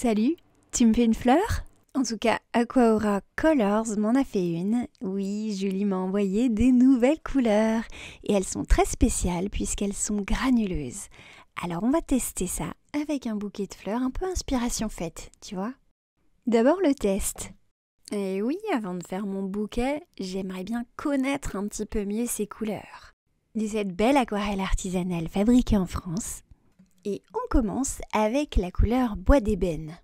Salut, tu me fais une fleur en tout cas, Aquaora Colors m'en a fait une. Oui, Julie m'a envoyé des nouvelles couleurs et elles sont très spéciales puisqu'elles sont granuleuses. Alors on va tester ça avec un bouquet de fleurs un peu inspiration faite, tu vois. D'abord le test. Et eh oui, avant de faire mon bouquet, j'aimerais bien connaître un petit peu mieux ces couleurs. De cette belle aquarelle artisanale fabriquée en France, et on commence avec la couleur bois d'ébène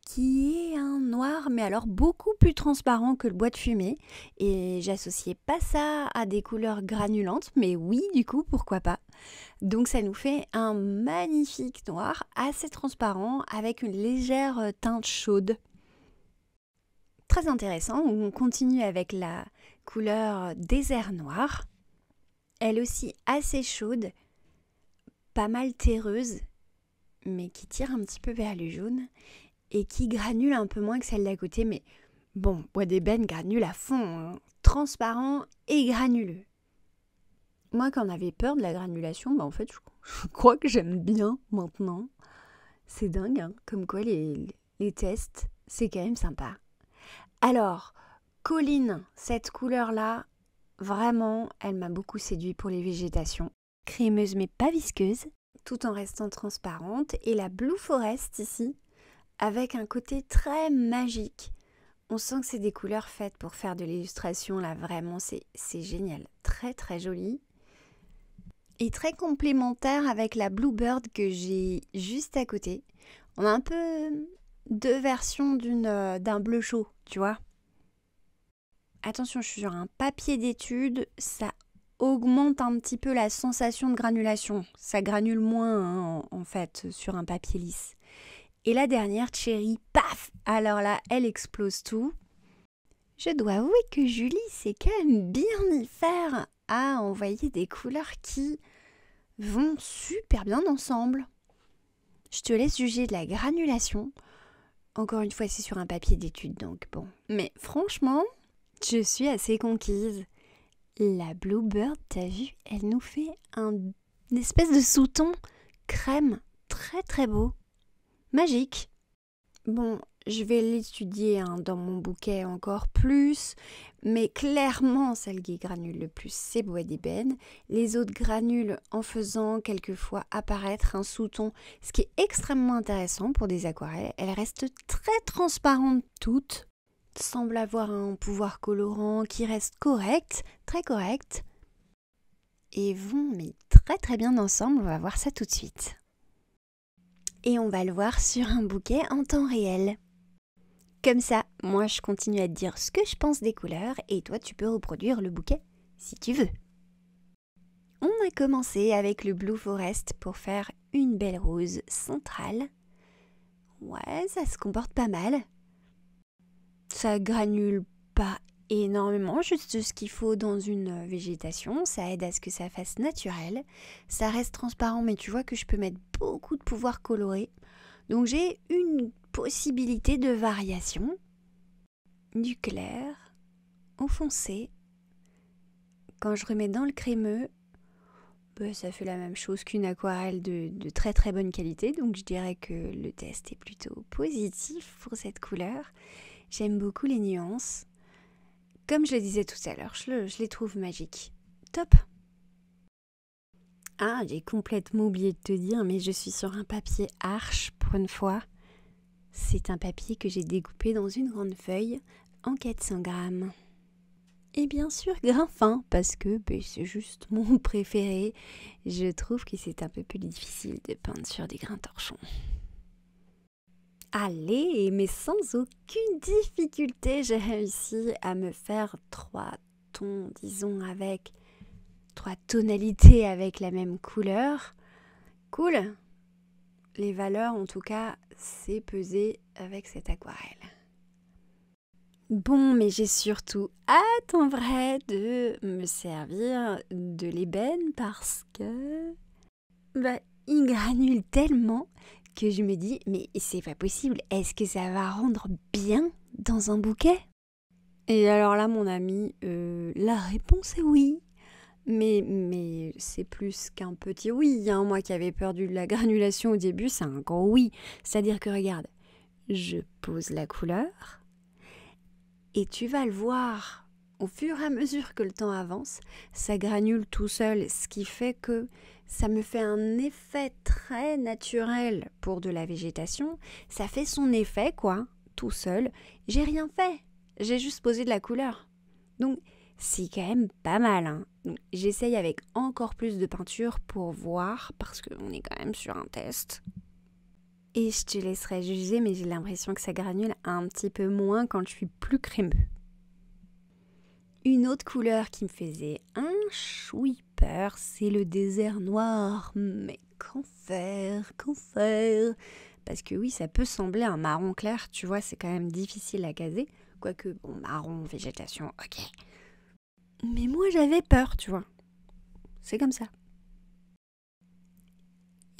qui est un noir mais alors beaucoup plus transparent que le bois de fumée et j'associais pas ça à des couleurs granulantes mais oui du coup pourquoi pas donc ça nous fait un magnifique noir assez transparent avec une légère teinte chaude très intéressant on continue avec la couleur désert noir elle aussi assez chaude pas mal terreuse, mais qui tire un petit peu vers le jaune et qui granule un peu moins que celle d'à côté. Mais bon, bois d'ébène granule à fond, hein. transparent et granuleux. Moi, quand on avait peur de la granulation, bah en fait, je, crois que j'aime bien maintenant. C'est dingue, hein, comme quoi les, les tests, c'est quand même sympa. Alors, colline, cette couleur-là, vraiment, elle m'a beaucoup séduit pour les végétations. Crémeuse mais pas visqueuse, tout en restant transparente. Et la Blue Forest ici, avec un côté très magique. On sent que c'est des couleurs faites pour faire de l'illustration, là vraiment c'est génial, très très joli. Et très complémentaire avec la Blue Bird que j'ai juste à côté. On a un peu deux versions euh, d'un bleu chaud, tu vois. Attention, je suis sur un papier d'étude, ça augmente un petit peu la sensation de granulation. Ça granule moins hein, en, fait sur un papier lisse. Et la dernière, Cherry, paf Alors là, elle explose tout. Je dois avouer que Julie s'est quand même bien y faire à envoyer des couleurs qui vont super bien ensemble. Je te laisse juger de la granulation. Encore une fois, c'est sur un papier d'étude, donc bon. Mais franchement, je suis assez conquise la Bluebird, t'as vu, elle nous fait un, une espèce de sous-ton crème très très beau. Magique. Bon, je vais l'étudier hein, dans mon bouquet encore plus, mais clairement celle qui granule le plus, c'est bois d'ébène. Les autres granules en faisant quelquefois apparaître un sous-ton, ce qui est extrêmement intéressant pour des aquarelles. Elles restent très transparentes toutes, semble avoir un pouvoir colorant qui reste correct, très correct, et vont mais très très bien ensemble, on va voir ça tout de suite. Et on va le voir sur un bouquet en temps réel. Comme ça, moi je continue à te dire ce que je pense des couleurs et toi tu peux reproduire le bouquet si tu veux. On a commencé avec le Blue Forest pour faire une belle rose centrale. Ouais, ça se comporte pas mal. Ça granule pas énormément, juste ce qu'il faut dans une euh, végétation. Ça aide à ce que ça fasse naturel. Ça reste transparent, mais tu vois que je peux mettre beaucoup de pouvoir coloré. Donc j'ai une possibilité de variation du clair au foncé. Quand je remets dans le crémeux, bah, ça fait la même chose qu'une aquarelle de très très bonne qualité. Donc je dirais que le test est plutôt positif pour cette couleur. J'aime beaucoup les nuances. Comme je le disais tout à l'heure, je, les trouve magiques. Top Ah, j'ai complètement oublié de te dire, mais je suis sur un papier arche pour une fois. C'est un papier que j'ai découpé dans une grande feuille en 400 grammes. Et bien sûr, grain fin, parce que ben, c'est juste mon préféré. Je trouve que c'est un peu plus difficile de peindre sur des grains torchons. Allez, mais sans aucune difficulté, j'ai réussi à me faire trois tons, disons, avec trois tonalités avec la même couleur. Cool Les valeurs, en tout cas, c'est pesé avec cette aquarelle. Bon, mais j'ai surtout hâte en vrai de me servir de l'ébène parce que... Bah, il granule tellement que je me dis mais c'est pas possible, est-ce que ça va rendre bien dans un bouquet Et alors là mon ami, euh, la réponse est oui. Mais, mais c'est plus qu'un petit oui. Hein. Moi qui avais perdu de la granulation au début, c'est un grand oui. C'est-à-dire que regarde, je pose la couleur et tu vas le voir au fur et à mesure que le temps avance, ça granule tout seul, ce qui fait que ça me fait un effet très naturel pour de la végétation. Ça fait son effet, quoi, tout seul. J'ai rien fait. J'ai juste posé de la couleur. Donc, c'est quand même pas mal. Hein. J'essaye avec encore plus de peinture pour voir, parce qu'on est quand même sur un test. Et je te laisserai juger, mais j'ai l'impression que ça granule un petit peu moins quand je suis plus crémeux. Une autre couleur qui me faisait un chouï c'est le désert noir. Mais qu'en faire Qu'en faire Parce que oui, ça peut sembler un marron clair, tu vois, c'est quand même difficile à caser. Quoique, bon, marron, végétation, ok. Mais moi, j'avais peur, tu vois. C'est comme ça.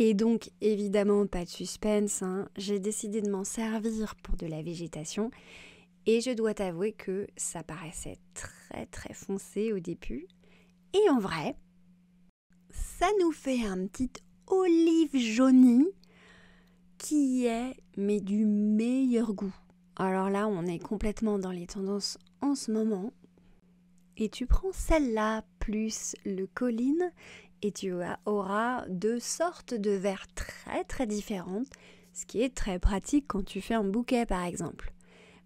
Et donc, évidemment, pas de suspense, hein. j'ai décidé de m'en servir pour de la végétation. Et je dois t'avouer que ça paraissait très très foncé au début. Et en vrai, ça nous fait un petit olive jaunie qui est mais du meilleur goût. Alors là, on est complètement dans les tendances en ce moment. Et tu prends celle-là plus le colline et tu auras deux sortes de verres très très différentes, ce qui est très pratique quand tu fais un bouquet par exemple.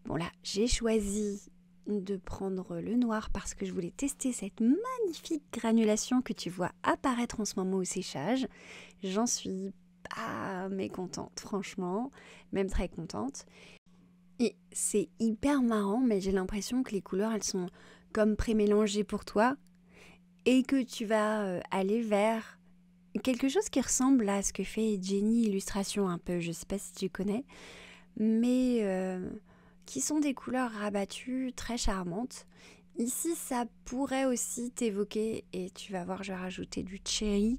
Bon là, j'ai choisi de prendre le noir parce que je voulais tester cette magnifique granulation que tu vois apparaître en ce moment au séchage. J'en suis pas mécontente, franchement, même très contente. Et c'est hyper marrant, mais j'ai l'impression que les couleurs, elles sont comme prémélangées pour toi et que tu vas euh, aller vers quelque chose qui ressemble à ce que fait Jenny Illustration un peu, je sais pas si tu connais, mais... Euh, qui sont des couleurs rabattues très charmantes. Ici, ça pourrait aussi t'évoquer, et tu vas voir, je vais rajouter du cherry,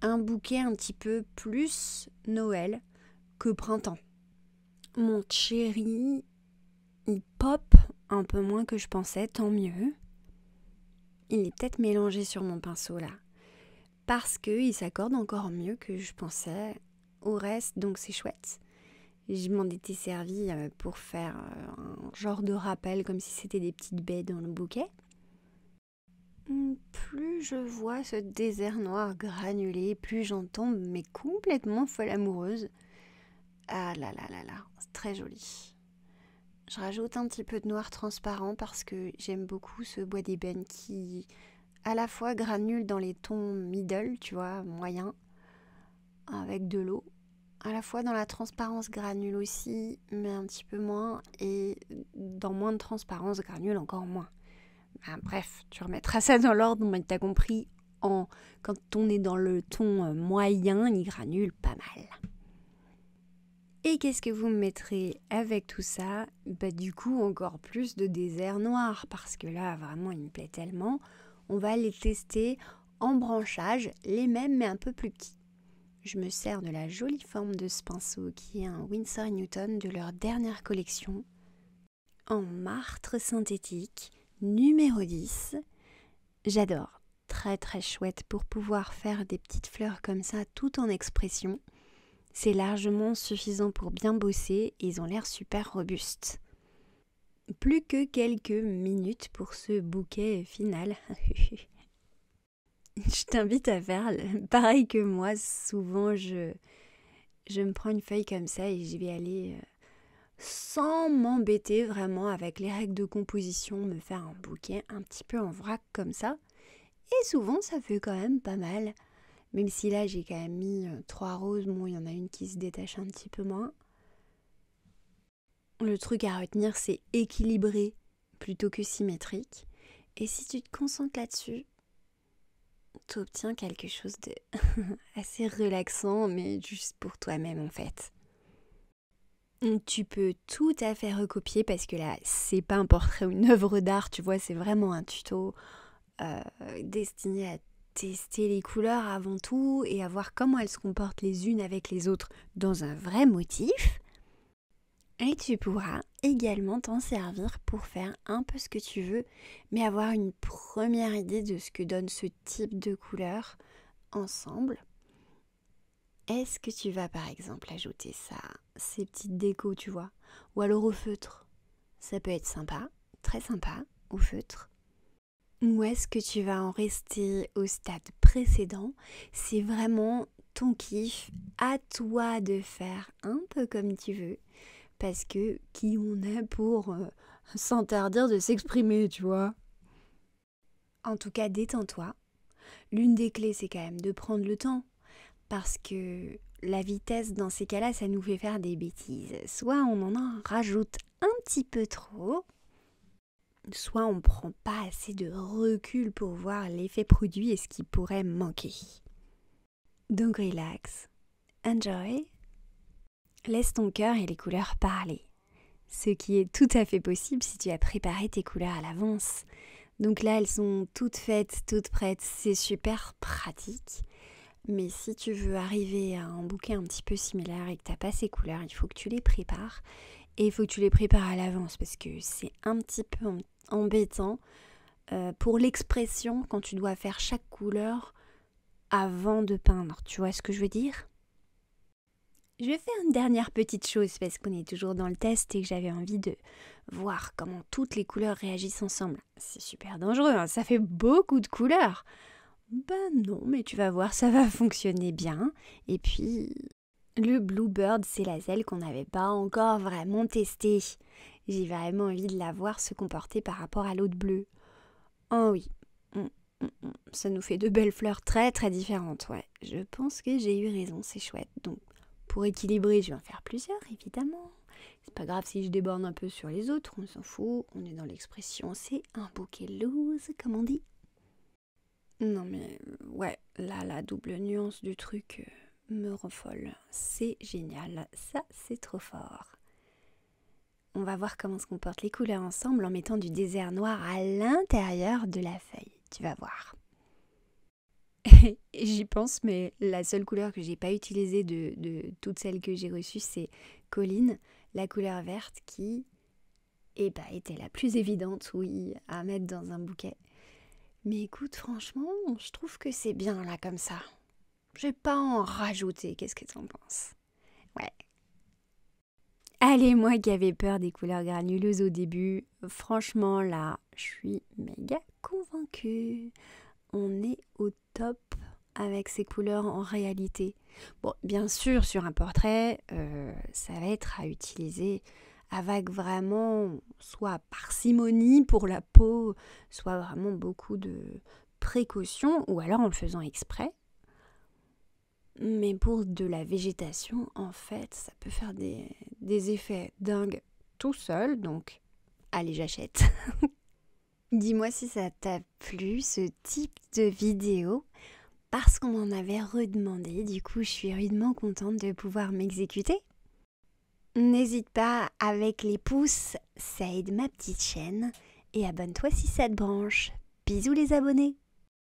un bouquet un petit peu plus Noël que printemps. Mon cherry, il pop un peu moins que je pensais, tant mieux. Il est peut-être mélangé sur mon pinceau là, parce qu'il s'accorde encore mieux que je pensais au reste, donc c'est chouette. Je m'en étais servi euh, pour faire euh, un genre de rappel comme si c'était des petites baies dans le bouquet. Hum, plus je vois ce désert noir granulé, plus j'en tombe, mais complètement folle amoureuse. Ah là là là là, c'est très joli. Je rajoute un petit peu de noir transparent parce que j'aime beaucoup ce bois d'ébène qui à la fois granule dans les tons middle, tu vois, moyen, avec de l'eau, à la fois dans la transparence granule aussi, mais un petit peu moins, et dans moins de transparence granule encore moins. bref, tu remettras ça dans l'ordre, mais t'as compris, en, quand on est dans le ton euh, moyen, il granule pas mal. Et qu'est-ce que vous mettrez avec tout ça Bah du coup encore plus de désert noir parce que là vraiment il me plaît tellement. On va les tester en branchage, les mêmes mais un peu plus petits je me sers de la jolie forme de ce pinceau qui est un Winsor Newton de leur dernière collection en martre synthétique numéro 10. J'adore, très très chouette pour pouvoir faire des petites fleurs comme ça tout en expression. C'est largement suffisant pour bien bosser ils ont l'air super robustes. Plus que quelques minutes pour ce bouquet final. je t'invite à faire pareil que moi. Souvent, je, je me prends une feuille comme ça et je vais aller euh, sans m'embêter vraiment avec les règles de composition, me faire un bouquet un petit peu en vrac comme ça. Et souvent, ça fait quand même pas mal. Même si là, j'ai quand même mis euh, trois roses, bon, il y en a une qui se détache un petit peu moins. Le truc à retenir, c'est équilibré plutôt que symétrique. Et si tu te concentres là-dessus, tu obtiens quelque chose de assez relaxant, mais juste pour toi-même en fait. Tu peux tout à fait recopier parce que là, c'est pas un portrait ou une œuvre d'art, tu vois, c'est vraiment un tuto euh, destiné à tester les couleurs avant tout et à voir comment elles se comportent les unes avec les autres dans un vrai motif. Et tu pourras également t'en servir pour faire un peu ce que tu veux, mais avoir une première idée de ce que donne ce type de couleur ensemble. Est-ce que tu vas par exemple ajouter ça, ces petites décos, tu vois, ou alors au feutre Ça peut être sympa, très sympa, au feutre. Ou est-ce que tu vas en rester au stade précédent C'est vraiment ton kiff, à toi de faire un peu comme tu veux. Parce que qui on est pour euh, s'interdire de s'exprimer, tu vois En tout cas, détends-toi. L'une des clés, c'est quand même de prendre le temps. Parce que la vitesse, dans ces cas-là, ça nous fait faire des bêtises. Soit on en rajoute un petit peu trop, soit on ne prend pas assez de recul pour voir l'effet produit et ce qui pourrait manquer. Donc relax, enjoy Laisse ton cœur et les couleurs parler, ce qui est tout à fait possible si tu as préparé tes couleurs à l'avance. Donc là, elles sont toutes faites, toutes prêtes, c'est super pratique. Mais si tu veux arriver à un bouquet un petit peu similaire et que tu n'as pas ces couleurs, il faut que tu les prépares. Et il faut que tu les prépares à l'avance parce que c'est un petit peu embêtant euh, pour l'expression quand tu dois faire chaque couleur avant de peindre. Tu vois ce que je veux dire je vais faire une dernière petite chose parce qu'on est toujours dans le test et que j'avais envie de voir comment toutes les couleurs réagissent ensemble. C'est super dangereux, hein, ça fait beaucoup de couleurs. Ben non, mais tu vas voir, ça va fonctionner bien. Et puis, le Bluebird, c'est la zèle qu'on n'avait pas encore vraiment testée. J'ai vraiment envie de la voir se comporter par rapport à l'autre bleu. Oh oui, mm, mm, mm. ça nous fait de belles fleurs très très différentes, ouais. Je pense que j'ai eu raison, c'est chouette. Donc, pour équilibrer, je vais en faire plusieurs évidemment. C'est pas grave si je déborde un peu sur les autres, on s'en fout, on est dans l'expression, c'est un bouquet loose, comme on dit. Non mais euh, ouais, là la double nuance du truc euh, me folle, C'est génial, ça c'est trop fort. On va voir comment se comportent les couleurs ensemble en mettant du désert noir à l'intérieur de la feuille, tu vas voir. j'y pense, mais la seule couleur que j'ai pas utilisée de, toutes celles que j'ai reçues, c'est Colline, la couleur verte qui eh ben, était la plus évidente, oui, à mettre dans un bouquet. Mais écoute, franchement, je trouve que c'est bien là comme ça. Je vais pas en rajouter, qu'est-ce que tu en penses Ouais. Allez, moi qui avais peur des couleurs granuleuses au début, franchement là, je suis méga convaincue on est au top avec ces couleurs en réalité. Bon, bien sûr, sur un portrait, euh, ça va être à utiliser avec vraiment soit parcimonie pour la peau, soit vraiment beaucoup de précautions ou alors en le faisant exprès. Mais pour de la végétation, en fait, ça peut faire des, des effets dingues tout seul, donc allez, j'achète. Dis-moi si ça t'a plu ce type de vidéo parce qu'on m'en avait redemandé, du coup je suis rudement contente de pouvoir m'exécuter. N'hésite pas avec les pouces, ça aide ma petite chaîne et abonne-toi si ça te branche. Bisous les abonnés